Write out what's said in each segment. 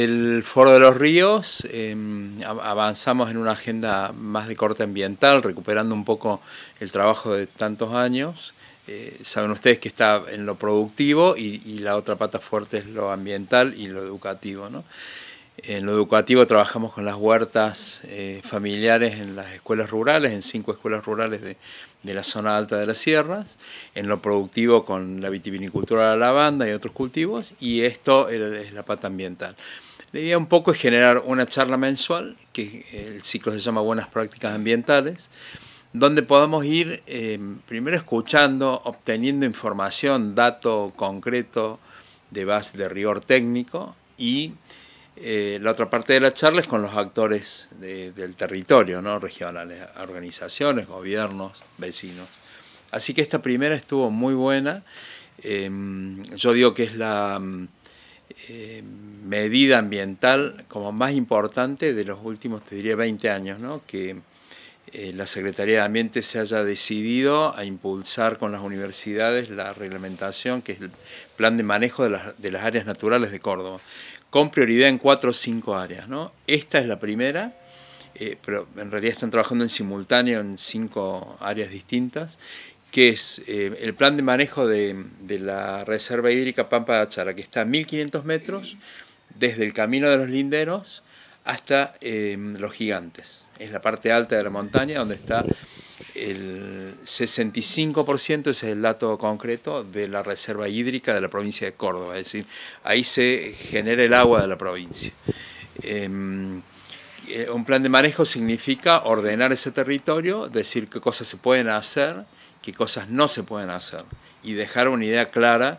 El Foro de los Ríos, em, avanzamos en una agenda más de corte ambiental, recuperando un poco el trabajo de tantos años. Eh, saben ustedes que está en lo productivo y, la otra pata fuerte es lo ambiental y lo educativo. En lo educativo trabajamos con las huertas eh, familiares en las escuelas rurales, en cinco escuelas rurales de, la zona alta de las sierras, en lo productivo con la vitivinicultura de la lavanda y otros cultivos, y esto es la pata ambiental. La idea un poco es generar una charla mensual, que el ciclo se llama Buenas Prácticas Ambientales, donde podamos ir eh, primero escuchando, obteniendo información, dato concreto de base de rigor técnico y eh, la otra parte de la charla es con los actores del territorio, ¿no? regionales, organizaciones, gobiernos, vecinos. Así que esta primera estuvo muy buena. Em, yo digo que es la mm, eh, medida ambiental como más importante de los últimos, te diría, 20 años, ¿no? que eh, la Secretaría de Ambiente se haya decidido a impulsar con las universidades la reglamentación, que es el plan de manejo de las, áreas naturales de Córdoba, con prioridad en cuatro o cinco áreas. ¿no? Esta es la primera, eh, pero en realidad están trabajando en simultáneo en cinco áreas distintas, que es eh, el plan de manejo de, la Reserva Hídrica Pampa de Achara, que está a 1500 metros desde el Camino de los Linderos hasta em, Los Gigantes. Es la parte alta de la montaña donde está el 65%, ese es el dato concreto, de la Reserva Hídrica de la provincia de Córdoba. Es decir, ahí se genera el agua de la provincia. Em, eh, un plan de manejo significa ordenar ese territorio, decir qué cosas se pueden hacer, qué cosas no se pueden hacer y dejar una idea clara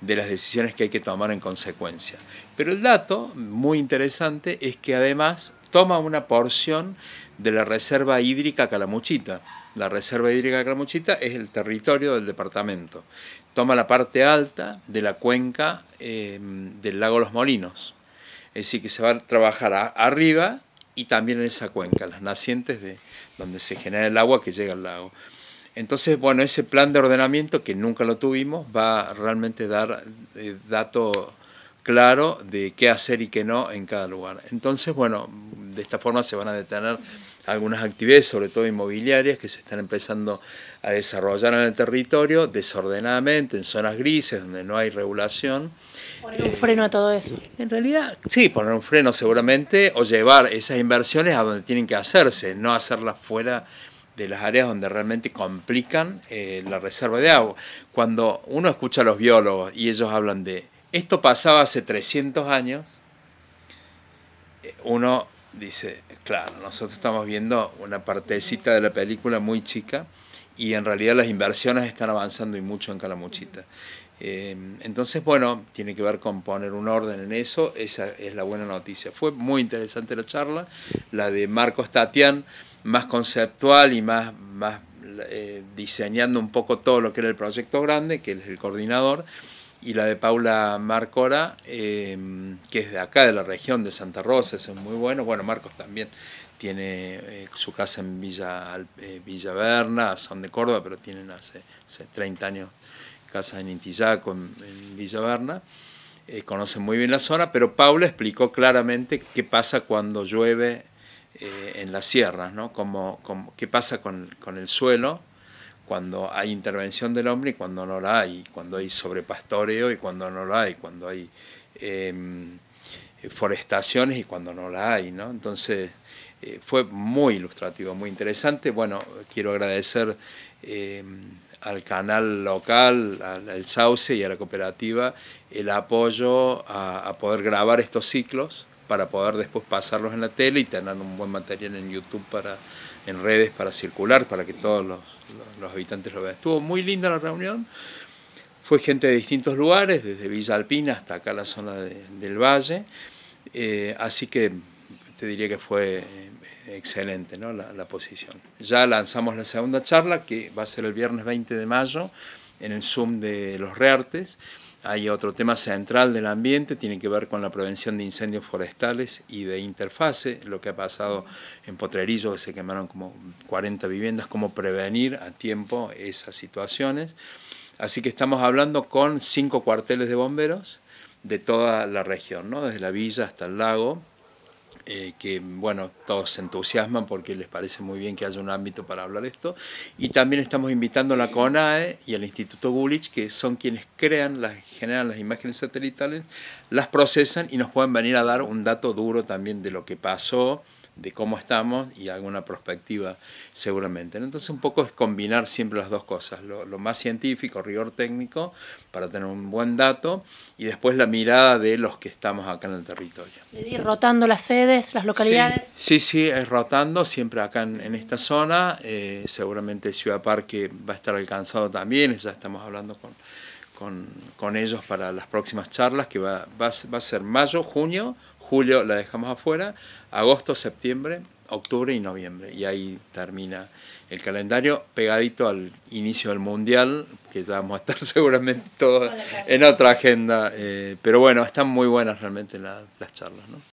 de las decisiones que hay que tomar en consecuencia. Pero el dato muy interesante es que además toma una porción de la reserva hídrica Calamuchita. La reserva hídrica Calamuchita es el territorio del departamento. Toma la parte alta de la cuenca em, del lago Los Molinos. Es decir, que se va a trabajar arriba y también en esa cuenca, las nacientes de donde se genera el agua que llega al lago. Entonces, bueno, ese plan de ordenamiento, que nunca lo tuvimos, va a realmente dar eh, dato claro de qué hacer y qué no en cada lugar. Entonces, bueno, de esta forma se van a detener algunas actividades, sobre todo inmobiliarias, que se están empezando a desarrollar en el territorio desordenadamente, en zonas grises, donde no hay regulación. Poner un eh, freno a todo eso. En realidad, sí, poner un freno seguramente, o llevar esas inversiones a donde tienen que hacerse, no hacerlas fuera de las áreas donde realmente complican eh, la reserva de agua. Cuando uno escucha a los biólogos y ellos hablan de esto pasaba hace 300 años, uno dice, claro, nosotros estamos viendo una partecita de la película muy chica y en realidad las inversiones están avanzando y mucho en Calamuchita. Eh, entonces, bueno, tiene que ver con poner un orden en eso, esa es la buena noticia. Fue muy interesante la charla, la de Marcos Tatian más conceptual y más, más eh, diseñando un poco todo lo que era el proyecto grande, que es el coordinador, y la de Paula Marcora, em, que es de acá, de la región de Santa Rosa, es muy bueno. Bueno, Marcos también tiene eh, su casa en Villa, eh, Villa son de Córdoba, pero tienen hace, 30 años casa en Intillaco, en, en Villa Verna. conocen muy bien la zona, pero Paula explicó claramente qué pasa cuando llueve eh, en las sierras, ¿no? Como, ¿Qué pasa con, el suelo cuando hay intervención del hombre y cuando no la hay? Cuando hay sobrepastoreo y cuando no la hay, cuando hay em, forestaciones y cuando no la hay, ¿no? Entonces eh, fue muy ilustrativo, muy interesante. Bueno, quiero agradecer em, al canal local, al, Sauce y a la cooperativa el apoyo a poder grabar estos ciclos para poder después pasarlos en la tele y tener un buen material en YouTube, para, en redes para circular, para que todos los, habitantes lo vean. Estuvo muy linda la reunión, fue gente de distintos lugares, desde Villa Alpina hasta acá la zona del valle, eh, así que te diría que fue eh, excelente ¿no? la, la posición. Ya lanzamos la segunda charla, que va a ser el viernes 20 de mayo, en el Zoom de los Reartes, hay otro tema central del ambiente, tiene que ver con la prevención de incendios forestales y de interfase, lo que ha pasado en Potrerillo, que se quemaron como 40 viviendas, cómo prevenir a tiempo esas situaciones. Así que estamos hablando con cinco cuarteles de bomberos de toda la región, ¿no? desde la villa hasta el lago, eh, que bueno, todos se entusiasman porque les parece muy bien que haya un ámbito para hablar esto. Y también estamos invitando a la CONAE y al Instituto Gulich, que son quienes crean, las, generan las imágenes satelitales, las procesan y nos pueden venir a dar un dato duro también de lo que pasó, de cómo estamos y alguna perspectiva seguramente. Entonces un poco es combinar siempre las dos cosas, lo, más científico, rigor técnico, para tener un buen dato, y después la mirada de los que estamos acá en el territorio. rotando las sedes, las localidades. Sí, sí, es rotando, siempre acá en, esta zona, eh, seguramente Ciudad Parque va a estar alcanzado también, ya estamos hablando con... ellos para las próximas charlas, que va, va a ser mayo, junio, julio la dejamos afuera, agosto, septiembre, octubre y noviembre. Y ahí termina el calendario pegadito al inicio del Mundial, que ya vamos a estar seguramente todos en otra agenda. Eh, pero bueno, están muy buenas realmente las, las charlas. ¿no?